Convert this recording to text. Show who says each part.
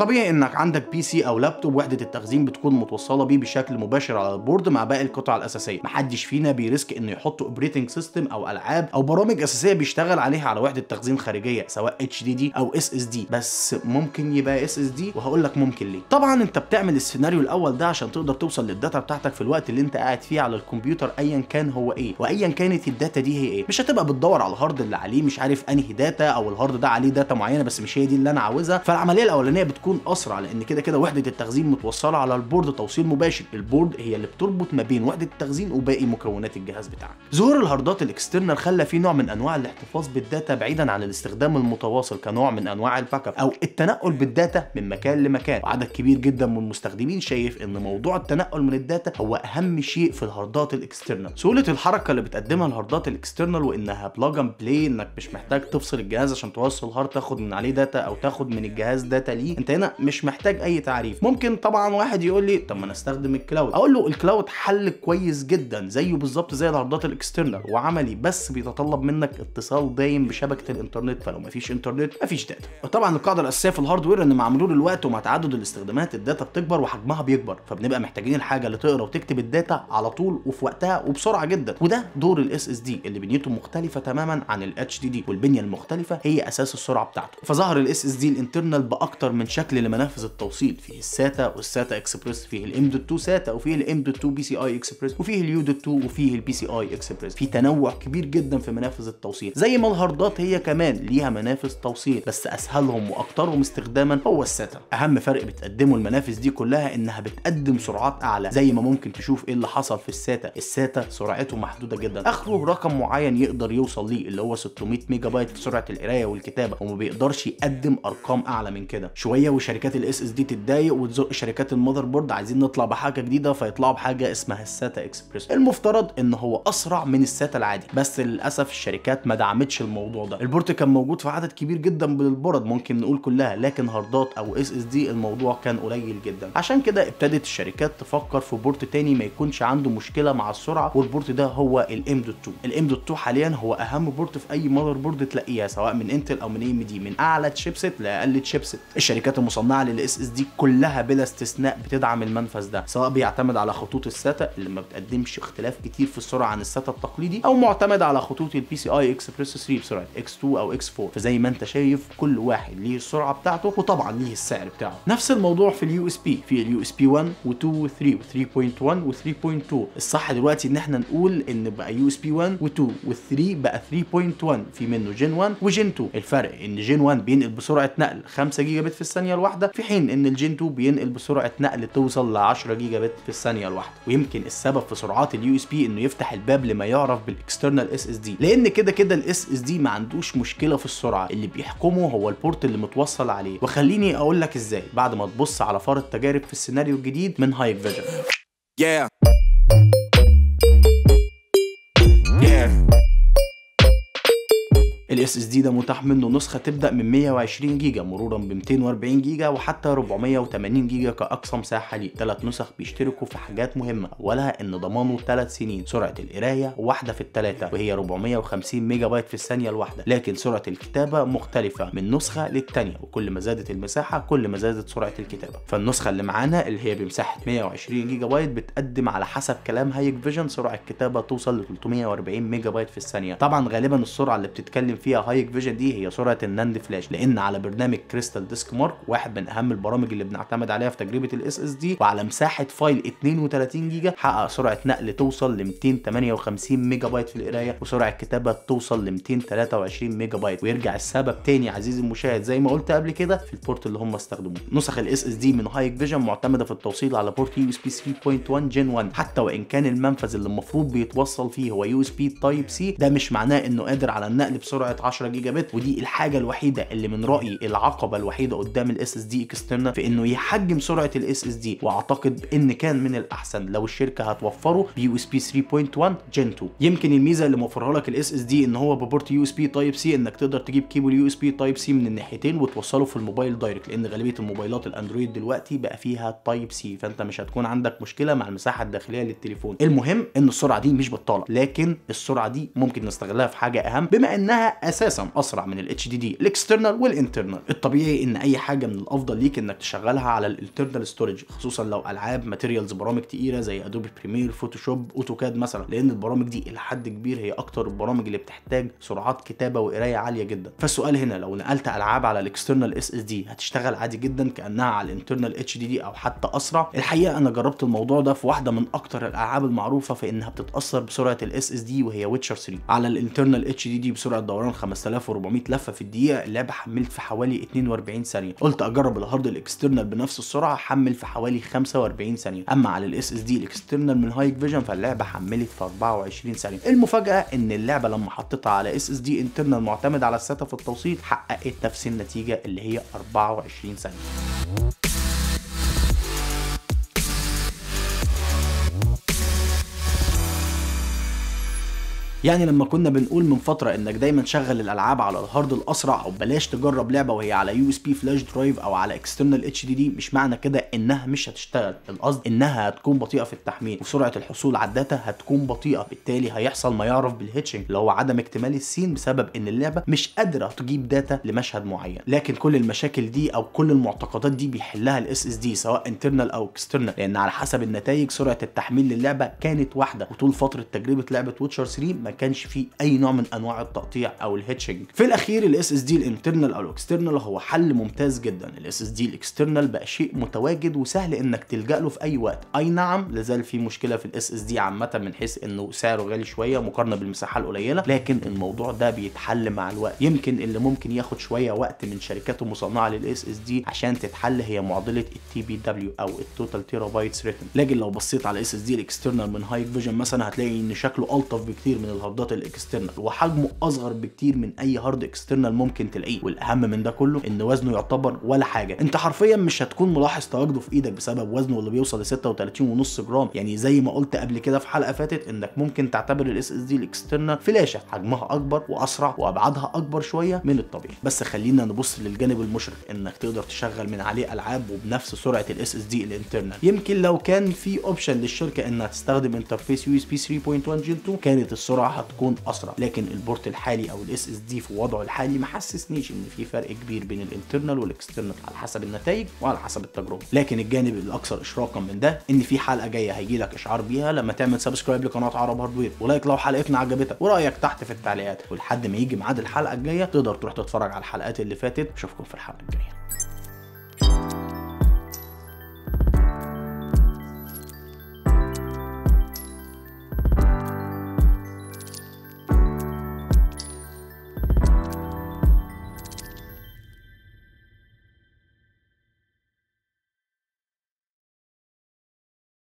Speaker 1: الطبيعي انك عندك بي سي او لابتوب وحده التخزين بتكون متوصله بيه بشكل مباشر على البورد مع باقي القطع الاساسيه محدش فينا بيريسك انه يحط اوبريتنج سيستم او العاب او برامج اساسيه بيشتغل عليها على وحده تخزين خارجيه سواء اتش دي دي او اس اس دي بس ممكن يبقى اس اس دي وهقول لك ممكن ليه طبعا انت بتعمل السيناريو الاول ده عشان تقدر توصل للداتا بتاعتك في الوقت اللي انت قاعد فيه على الكمبيوتر ايا كان هو ايه وايا كانت الداتا دي هي ايه مش هتبقى بتدور على الهارد اللي عليه مش عارف انهي داتا او الهارد ده عليه داتا معينه بس مش هي دي اللي انا عاوزها فالعمليه الاولانيه بتكون هيكون اسرع لان كده كده وحده التخزين متوصله على البورد توصيل مباشر البورد هي اللي بتربط ما بين وحده التخزين وباقي مكونات الجهاز بتاعك ظهور الهاردات الاكسترنال خلى في نوع من انواع الاحتفاظ بالداتا بعيدا عن الاستخدام المتواصل كنوع من انواع الباك اب او التنقل بالداتا من مكان لمكان وعدد كبير جدا من المستخدمين شايف ان موضوع التنقل من الداتا هو اهم شيء في الهاردات الاكسترنال سهوله الحركه اللي بتقدمها الهاردات الاكسترنال وانها بلاج اند بلاي انك مش محتاج تفصل الجهاز عشان توصل هارد تاخد من عليه داتا او تاخد من الجهاز داتا ليه انت عندنا مش محتاج اي تعريف ممكن طبعا واحد يقول لي طب ما انا استخدم الكلاود اقول له الكلاود حل كويس جدا زيه بالظبط زي العرضات الاكسترنال وعملي بس بيتطلب منك اتصال دايم بشبكه الانترنت فلو مفيش انترنت مفيش داتا وطبعا القاعده الاساسيه في الهاردوير ان مع مرور الوقت ومع تعدد الاستخدامات الداتا بتكبر وحجمها بيكبر فبنبقى محتاجين الحاجه اللي تقرا وتكتب الداتا على طول وفي وقتها وبسرعه جدا وده دور الاس اس دي اللي بنيته مختلفه تماما عن الاتش دي دي والبنيه المختلفه هي اساس السرعه بتاعته فظهر الاس اس دي الانترنال باكتر من شكل شكل لمنافذ التوصيل فيه الساتا والساتا اكسبريس فيه الام دوت 2 ساتا وفيه الام دوت 2 بي سي اي اكسبريس وفيه اليو دوت 2 وفيه البي سي اي اكسبريس في تنوع كبير جدا في منافذ التوصيل زي ما الهاردات هي كمان ليها منافذ توصيل بس اسهلهم واكثرهم استخداما هو الساتا اهم فرق بتقدمه المنافذ دي كلها انها بتقدم سرعات اعلى زي ما ممكن تشوف ايه اللي حصل في الساتا الساتا سرعته محدوده جدا اخره رقم معين يقدر يوصل ليه اللي هو 600 ميجا بايت في سرعه القرايه والكتابه وما بيقدرش يقدم ارقام اعلى من كده شويه الدنيا وشركات الاس اس دي تتضايق وتزق شركات المذر بورد عايزين نطلع بحاجه جديده فيطلعوا بحاجه اسمها الساتا اكسبريس المفترض ان هو اسرع من الساتا العادي بس للاسف الشركات ما دعمتش الموضوع ده البورت كان موجود في عدد كبير جدا من البورد ممكن نقول كلها لكن هاردات او اس اس دي الموضوع كان قليل جدا عشان كده ابتدت الشركات تفكر في بورت تاني ما يكونش عنده مشكله مع السرعه والبورت ده هو الام دوت 2 الام دوت 2 حاليا هو اهم بورت في اي مذر بورد تلاقيها سواء من انتل او من اي ام دي من اعلى تشيبسيت لاقل تشيبسيت الشركات مصنعه للاس اس دي كلها بلا استثناء بتدعم المنفذ ده سواء بيعتمد على خطوط الساتا اللي ما بتقدمش اختلاف كتير في السرعه عن الساتا التقليدي او معتمد على خطوط البي سي اي اكسبريس 3 بسرعه اكس 2 او اكس 4 فزي ما انت شايف كل واحد ليه السرعه بتاعته وطبعا ليه السعر بتاعه نفس الموضوع في اليو اس بي في اليو اس بي 1 و2 و3 و3.1 و3.2 الصح دلوقتي ان احنا نقول ان بقى يو اس بي 1 و2 و3 بقى 3.1 في منه جين 1 وجين 2 الفرق ان جين 1 بينقل بسرعه نقل 5 جيجا بت في الثانيه الثانيه الواحده في حين ان الجين 2 بينقل بسرعه نقل توصل ل 10 جيجا بت في الثانيه الواحده ويمكن السبب في سرعات اليو اس بي انه يفتح الباب لما يعرف بالاكسترنال اس اس دي لان كده كده الاس اس دي ما عندوش مشكله في السرعه اللي بيحكمه هو البورت اللي متوصل عليه وخليني اقول لك ازاي بعد ما تبص على فار التجارب في السيناريو الجديد من هايك فيجن yeah. الاس اس دي ده متاح منه نسخه تبدا من 120 جيجا مرورا ب 240 جيجا وحتى 480 جيجا كاقصى مساحه ليه ثلاث نسخ بيشتركوا في حاجات مهمه اولها ان ضمانه ثلاث سنين سرعه القرايه واحده في الثلاثه وهي 450 ميجا بايت في الثانيه الواحده لكن سرعه الكتابه مختلفه من نسخه للثانيه وكل ما زادت المساحه كل ما زادت سرعه الكتابه فالنسخه اللي معانا اللي هي بمساحه 120 جيجا بايت بتقدم على حسب كلام هايك فيجن سرعه الكتابه توصل ل 340 ميجا بايت في الثانيه طبعا غالبا السرعه اللي بتتكلم فيها فيها هايك فيجن دي هي سرعه الناند فلاش لان على برنامج كريستال ديسك مارك واحد من اهم البرامج اللي بنعتمد عليها في تجربه الاس اس دي وعلى مساحه فايل 32 جيجا حقق سرعه نقل توصل ل 258 ميجا بايت في القرايه وسرعه كتابه توصل ل 223 ميجا بايت ويرجع السبب تاني عزيزي المشاهد زي ما قلت قبل كده في البورت اللي هم استخدموه نسخ الاس اس دي من هايك فيجن معتمده في التوصيل على بورت يو اس بي 3.1 جن 1 حتى وان كان المنفذ اللي المفروض بيتوصل فيه هو يو اس بي تايب سي ده مش معناه انه قادر على النقل بسرعه مساحه 10 جيجا بت ودي الحاجه الوحيده اللي من رايي العقبه الوحيده قدام الاس اس دي اكسترنال في انه يحجم سرعه الاس اس دي واعتقد ان كان من الاحسن لو الشركه هتوفره بيو اس بي 3.1 جن 2 يمكن الميزه اللي موفرها لك الاس اس دي ان هو ببورت يو اس بي تايب سي انك تقدر تجيب كيبل يو اس بي تايب سي من الناحيتين وتوصله في الموبايل دايركت لان غالبيه الموبايلات الاندرويد دلوقتي بقى فيها تايب سي فانت مش هتكون عندك مشكله مع المساحه الداخليه للتليفون المهم ان السرعه دي مش بطاله لكن السرعه دي ممكن نستغلها في حاجه اهم بما انها اساسا اسرع من الاتش دي دي الاكسترنال والانترنال الطبيعي ان اي حاجه من الافضل ليك انك تشغلها على الانترنال ستورج خصوصا لو العاب ماتيريالز برامج تقيله زي ادوبي بريمير فوتوشوب اوتوكاد مثلا لان البرامج دي الى حد كبير هي اكتر البرامج اللي بتحتاج سرعات كتابه وقرايه عاليه جدا فالسؤال هنا لو نقلت العاب على الاكسترنال اس اس دي هتشتغل عادي جدا كانها على الانترنال اتش دي دي او حتى اسرع الحقيقه انا جربت الموضوع ده في واحده من اكتر الالعاب المعروفه في انها بتتاثر بسرعه الاس اس دي وهي ويتشر 3 على الانترنال اتش دي دي بسرعه دوران 5400 لفه في الدقيقه اللعبه حملت في حوالي 42 ثانيه قلت اجرب الهارد الاكسترنال بنفس السرعه حمل في حوالي 45 ثانيه اما على الاس اس دي الاكسترنال من هايك فيجن فاللعبه حملت في 24 ثانيه المفاجاه ان اللعبه لما حطيتها على اس اس دي انترنال معتمد على الساتا في التوصيل حققت نفس النتيجه اللي هي 24 ثانيه يعني لما كنا بنقول من فتره انك دايما تشغل الالعاب على الهارد الاسرع او بلاش تجرب لعبه وهي على يو اس بي فلاش درايف او على اكسترنال اتش دي دي مش معنى كده انها مش هتشتغل القصد انها هتكون بطيئه في التحميل وسرعه الحصول على الداتا هتكون بطيئه بالتالي هيحصل ما يعرف بالهيتشنج اللي هو عدم اكتمال السين بسبب ان اللعبه مش قادره تجيب داتا لمشهد معين لكن كل المشاكل دي او كل المعتقدات دي بيحلها الاس اس دي سواء انترنال او اكسترنال لان على حسب النتائج سرعه التحميل للعبه كانت واحده وطول فتره تجربه لعبه ويتشر 3 ما ما كانش فيه اي نوع من انواع التقطيع او الهيتشنج في الاخير الاس اس دي الانترنال او الاكسترنال هو حل ممتاز جدا الاس اس دي الاكسترنال بقى شيء متواجد وسهل انك تلجا له في اي وقت اي نعم لازال في مشكله في الاس اس دي عامه من حيث انه سعره غالي شويه مقارنه بالمساحه القليله لكن الموضوع ده بيتحل مع الوقت يمكن اللي ممكن ياخد شويه وقت من شركات المصنعه للاس اس دي عشان تتحل هي معضله التي بي دبليو او التوتال تيرابايتس ريتن لكن لو بصيت على الاس اس دي الاكسترنال من هاي فيجن مثلا هتلاقي ان شكله الطف بكتير من الهاردات الاكسترنال وحجمه اصغر بكتير من اي هارد اكسترنال ممكن تلاقيه والاهم من ده كله ان وزنه يعتبر ولا حاجه انت حرفيا مش هتكون ملاحظ تواجده في ايدك بسبب وزنه اللي بيوصل ل 36.5 جرام يعني زي ما قلت قبل كده في حلقه فاتت انك ممكن تعتبر الاس اس دي الاكسترنال فلاشه حجمها اكبر واسرع وابعادها اكبر شويه من الطبيعي بس خلينا نبص للجانب المشرق انك تقدر تشغل من عليه العاب وبنفس سرعه الاس اس دي الانترنال يمكن لو كان في اوبشن للشركه انها تستخدم انترفيس يو اس بي 3.1 جيل 2 كانت السرعه بصراحه تكون اسرع لكن البورت الحالي او الاس اس دي في وضعه الحالي ما حسسنيش ان في فرق كبير بين الانترنال والاكسترنال على حسب النتائج وعلى حسب التجربه لكن الجانب الاكثر اشراقا من ده ان في حلقه جايه هيجي لك اشعار بيها لما تعمل سبسكرايب لقناه عرب هاردوير ولايك لو حلقتنا عجبتك ورايك تحت في التعليقات ولحد ما يجي ميعاد الحلقه الجايه تقدر تروح تتفرج على الحلقات اللي فاتت اشوفكم في الحلقه الجايه